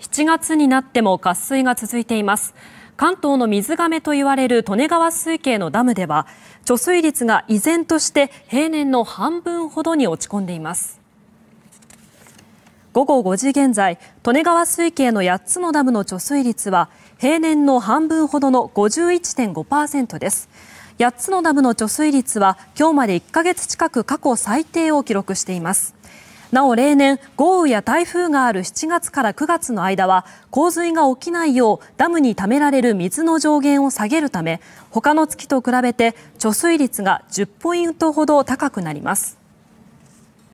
7月になっても渇水が続いています関東の水がめといわれる利根川水系のダムでは貯水率が依然として平年の半分ほどに落ち込んでいます午後5時現在利根川水系の8つのダムの貯水率は平年の半分ほどの51.5%です8つのダムの貯水率は今日まで1ヶ月近く過去最低を記録していますなお例年豪雨や台風がある7月から9月の間は洪水が起きないようダムに貯められる水の上限を下げるため他の月と比べて貯水率が10ポイントほど高くなります。